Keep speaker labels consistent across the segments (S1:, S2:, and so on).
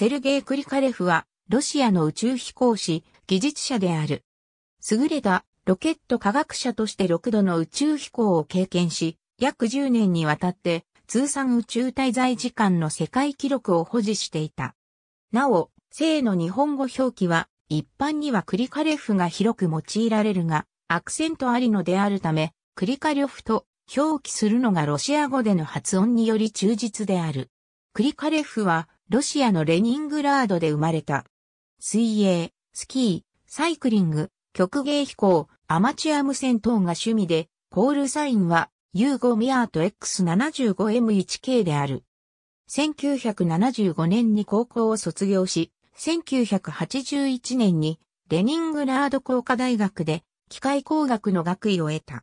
S1: セルゲイ・クリカレフは、ロシアの宇宙飛行士、技術者である。優れたロケット科学者として6度の宇宙飛行を経験し、約10年にわたって通算宇宙滞在時間の世界記録を保持していた。なお、正の日本語表記は一般にはクリカレフが広く用いられるが、アクセントありのであるため、クリカリョフと表記するのがロシア語での発音により忠実である。クリカレフはロシアのレニングラードで生まれた。水泳、スキー、サイクリング、曲芸飛行、アマチュア無線等が趣味で、コールサインは U5 ミアート X75M1K である。1975年に高校を卒業し、1981年にレニングラード工科大学で機械工学の学位を得た。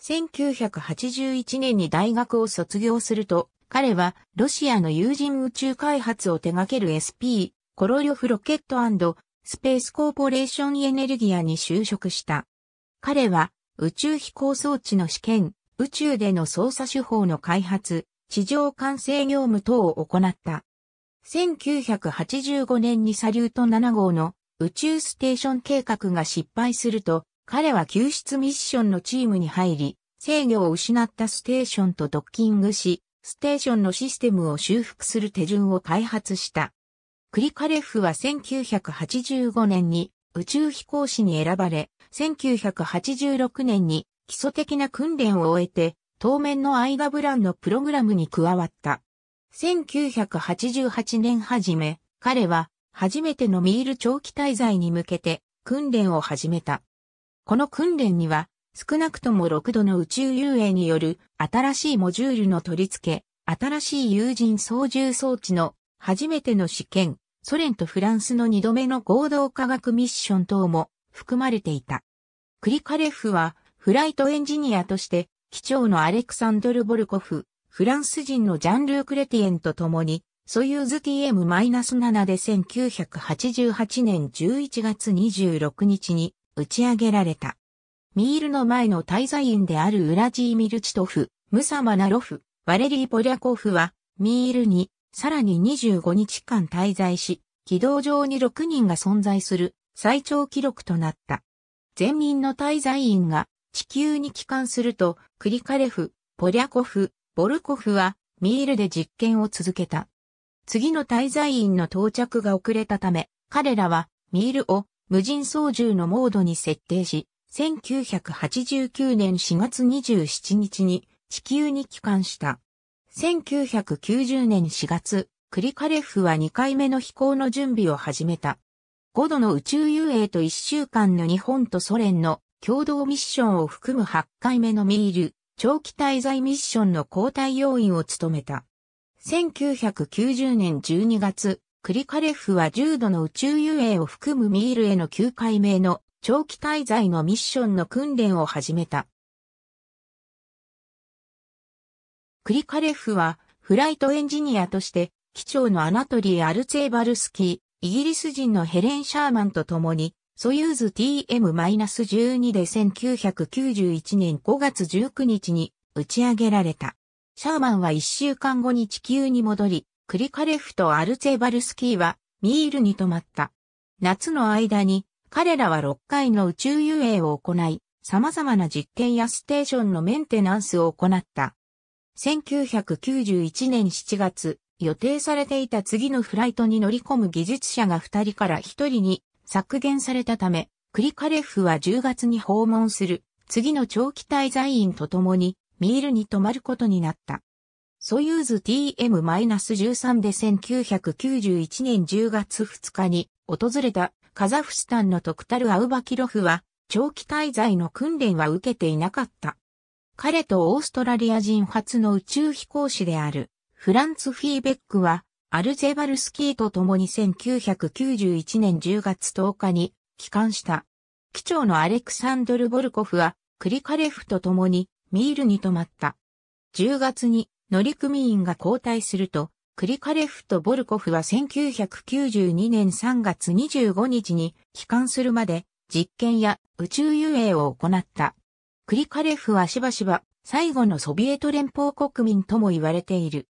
S1: 1981年に大学を卒業すると、彼はロシアの有人宇宙開発を手掛ける SP、コロリョフロケットスペースコーポレーションエネルギアに就職した。彼は宇宙飛行装置の試験、宇宙での操作手法の開発、地上管制業務等を行った。1985年にサリュート7号の宇宙ステーション計画が失敗すると、彼は救出ミッションのチームに入り、制御を失ったステーションとドッキングし、ステーションのシステムを修復する手順を開発した。クリカレフは1985年に宇宙飛行士に選ばれ、1986年に基礎的な訓練を終えて、当面のアイガブランのプログラムに加わった。1988年初め、彼は初めてのミール長期滞在に向けて訓練を始めた。この訓練には少なくとも6度の宇宙遊泳による新しいモジュールの取り付け、新しい有人操縦装置の初めての試験、ソ連とフランスの2度目の合同科学ミッション等も含まれていた。クリカレフはフライトエンジニアとして機長のアレクサンドル・ボルコフ、フランス人のジャンルー・クレティエンと共にソユーズ TM-7 で1988年11月26日に打ち上げられた。ミールの前の滞在員であるウラジーミルチトフ、ムサマナロフ、バレリー・ポリャコフは、ミールに、さらに25日間滞在し、軌道上に6人が存在する最長記録となった。全民の滞在員が地球に帰還すると、クリカレフ、ポリャコフ、ボルコフはミールで実験を続けた。次の滞在員の到着が遅れたため、彼らはミールを無人操縦のモードに設定し、1989年4月27日に地球に帰還した。1990年4月、クリカレフは2回目の飛行の準備を始めた。5度の宇宙遊泳と1週間の日本とソ連の共同ミッションを含む8回目のミール、長期滞在ミッションの交代要員を務めた。1990年12月、クリカレフは重度の宇宙遊泳を含むミールへの9回目の長期滞在のミッションの訓練を始めた。クリカレフはフライトエンジニアとして機長のアナトリー・アルツェーバルスキー、イギリス人のヘレン・シャーマンと共にソユーズ TM-12 で1991年5月19日に打ち上げられた。シャーマンは1週間後に地球に戻り、クリカレフとアルツェバルスキーはミールに泊まった。夏の間に彼らは6回の宇宙遊泳を行い、様々な実験やステーションのメンテナンスを行った。1991年7月、予定されていた次のフライトに乗り込む技術者が2人から1人に削減されたため、クリカレフは10月に訪問する次の長期滞在員と共にミールに泊まることになった。ソユーズ TM-13 で1991年10月2日に訪れたカザフスタンのトクタル・アウバキロフは、長期滞在の訓練は受けていなかった。彼とオーストラリア人初の宇宙飛行士である、フランツ・フィーベックは、アルゼバルスキーと共に1991年10月10日に帰還した。機長のアレクサンドル・ボルコフは、クリカレフと共にミールに泊まった。10月に乗組員が交代すると、クリカレフとボルコフは1992年3月25日に帰還するまで実験や宇宙遊泳を行った。クリカレフはしばしば最後のソビエト連邦国民とも言われている。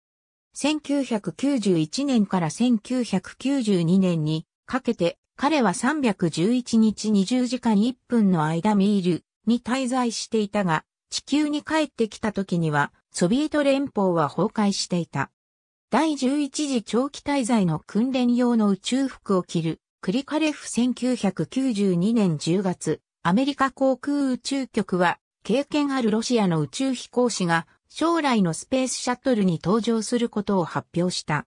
S1: 1991年から1992年にかけて彼は311日20時間1分の間ミールに滞在していたが地球に帰ってきた時にはソビエト連邦は崩壊していた。第11次長期滞在の訓練用の宇宙服を着る、クリカレフ1992年10月、アメリカ航空宇宙局は、経験あるロシアの宇宙飛行士が、将来のスペースシャトルに登場することを発表した。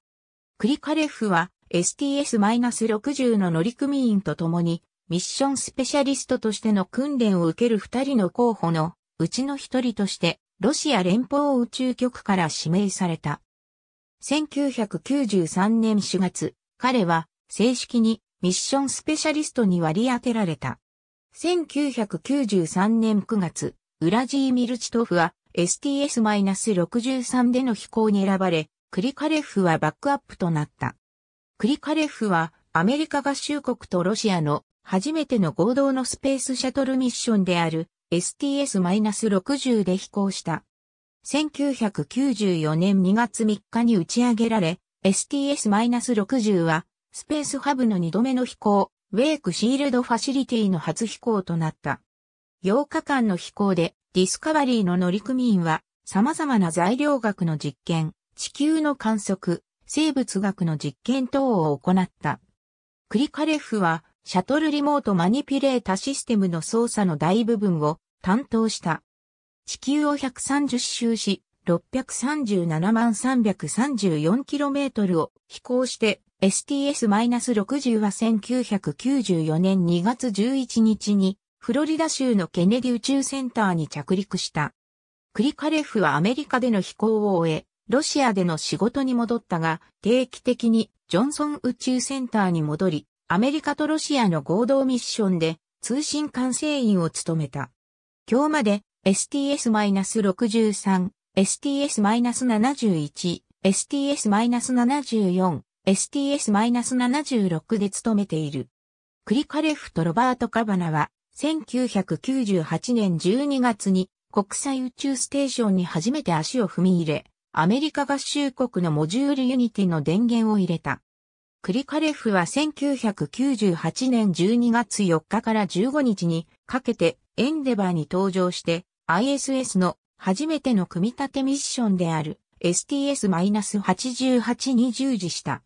S1: クリカレフは、STS-60 の乗組員と共に、ミッションスペシャリストとしての訓練を受ける二人の候補の、うちの一人として、ロシア連邦宇宙局から指名された。1993年4月、彼は正式にミッションスペシャリストに割り当てられた。1993年9月、ウラジーミルチトフは STS-63 での飛行に選ばれ、クリカレフはバックアップとなった。クリカレフはアメリカ合衆国とロシアの初めての合同のスペースシャトルミッションである STS-60 で飛行した。1994年2月3日に打ち上げられ、STS-60 は、スペースハブの2度目の飛行、ウェイクシールドファシリティの初飛行となった。8日間の飛行で、ディスカバリーの乗組員は、様々な材料学の実験、地球の観測、生物学の実験等を行った。クリカレフは、シャトルリモートマニピュレータシステムの操作の大部分を担当した。地球を130周し、637万 334km を飛行して STS-60 は1994年2月11日にフロリダ州のケネディ宇宙センターに着陸した。クリカレフはアメリカでの飛行を終え、ロシアでの仕事に戻ったが、定期的にジョンソン宇宙センターに戻り、アメリカとロシアの合同ミッションで通信管制員を務めた。今日まで STS-63、STS-71、STS-74、STS-76 で勤めている。クリカレフとロバート・カバナは、1998年12月に国際宇宙ステーションに初めて足を踏み入れ、アメリカ合衆国のモジュールユニティの電源を入れた。クリカレフは1998年12月4日から15日にかけてエンデバーに登場して ISS の初めての組み立てミッションである STS-88 に従事した。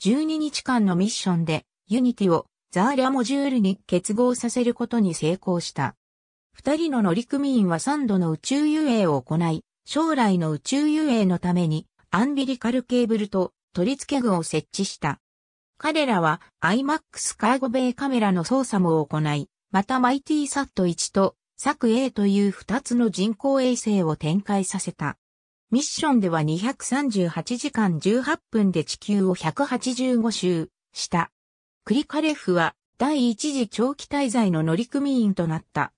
S1: 12日間のミッションでユニティをザーリャモジュールに結合させることに成功した。二人の乗組員は3度の宇宙遊泳を行い、将来の宇宙遊泳のためにアンビリカルケーブルと取り付け具を設置した。彼らは IMAX カーゴベイカメラの操作も行い、またマイティサット1と作 A という2つの人工衛星を展開させた。ミッションでは238時間18分で地球を185周した。クリカレフは第一次長期滞在の乗組員となった。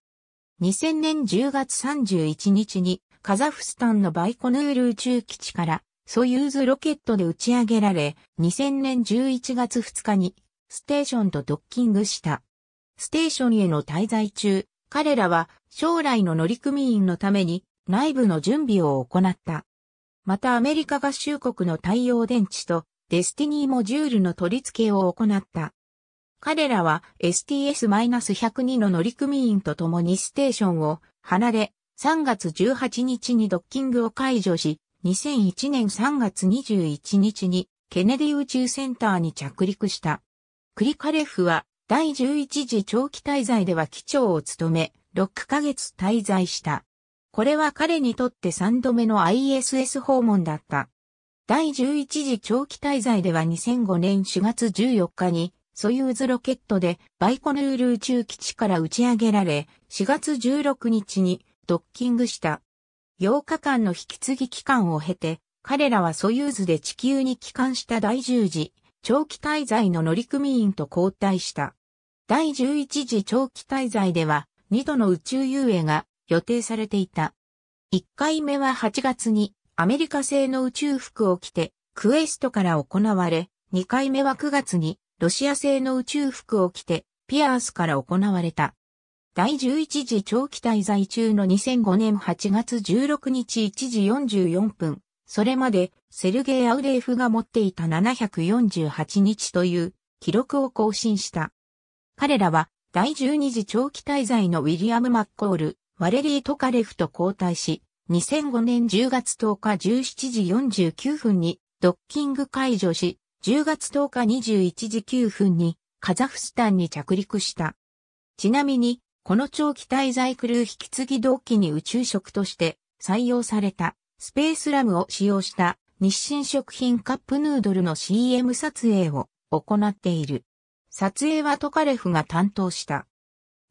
S1: 2000年10月31日にカザフスタンのバイコヌール宇宙基地からソユーズロケットで打ち上げられ、2000年11月2日にステーションとドッキングした。ステーションへの滞在中、彼らは将来の乗組員のために内部の準備を行った。またアメリカ合衆国の太陽電池とデスティニーモジュールの取り付けを行った。彼らは STS-102 の乗組員と共にステーションを離れ、3月18日にドッキングを解除し、2001年3月21日にケネディ宇宙センターに着陸した。クリカレフは第11次長期滞在では機長を務め、6ヶ月滞在した。これは彼にとって3度目の ISS 訪問だった。第11次長期滞在では2005年4月14日に、ソユーズロケットでバイコヌール宇宙基地から打ち上げられ、4月16日にドッキングした。8日間の引き継ぎ期間を経て、彼らはソユーズで地球に帰還した第10次長期滞在の乗組員と交代した。第11次長期滞在では2度の宇宙遊泳が予定されていた。1回目は8月にアメリカ製の宇宙服を着てクエストから行われ、2回目は9月にロシア製の宇宙服を着てピアースから行われた。第11次長期滞在中の2005年8月16日1時44分、それまでセルゲイ・アウレーフが持っていた748日という記録を更新した。彼らは第12次長期滞在のウィリアム・マッコール、ワレリー・トカレフと交代し、2005年10月10日17時49分にドッキング解除し、10月10日21時9分にカザフスタンに着陸した。ちなみに、この長期滞在クルー引き継ぎ同期に宇宙食として採用されたスペースラムを使用した日清食品カップヌードルの CM 撮影を行っている。撮影はトカレフが担当した。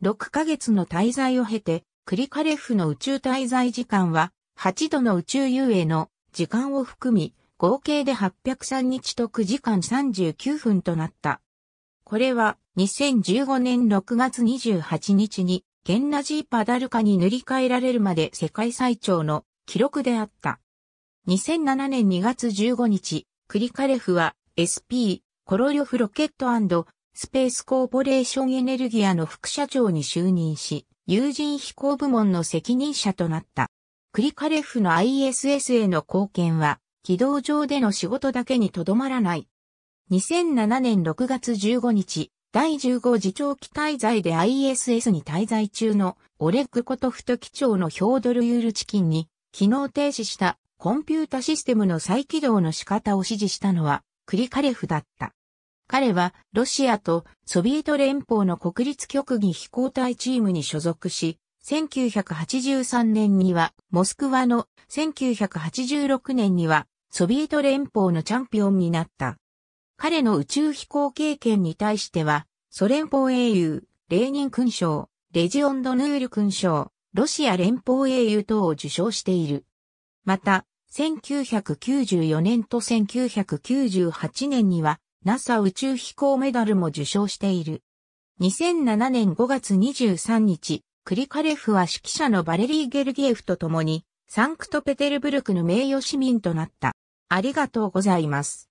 S1: 6ヶ月の滞在を経て、クリカレフの宇宙滞在時間は、8度の宇宙遊泳の時間を含み、合計で803日と9時間39分となった。これは2015年6月28日にゲンナジー・パダルカに塗り替えられるまで世界最長の記録であった。2007年2月15日、クリカレフは SP コロリョフロケットスペースコーポレーションエネルギアの副社長に就任し、有人飛行部門の責任者となった。クリカレフの ISS への貢献は、軌道上での仕事だけにとどまらない。2007年6月15日、第15次長期滞在で ISS に滞在中のオレッグ・コトフト機長のヒョードル・ユールチキンに、機能停止したコンピュータシステムの再起動の仕方を指示したのはクリカレフだった。彼はロシアとソビエト連邦の国立局議飛行隊チームに所属し、1983年にはモスクワの、1986年にはソビエト連邦のチャンピオンになった。彼の宇宙飛行経験に対しては、ソ連邦英雄、レーニン勲章、レジオンドヌール勲章、ロシア連邦英雄等を受賞している。また、1994年と1998年には、NASA 宇宙飛行メダルも受賞している。2007年5月23日、クリカレフは指揮者のバレリー・ゲルギエフと共に、サンクトペテルブルクの名誉市民となった。ありがとうございます。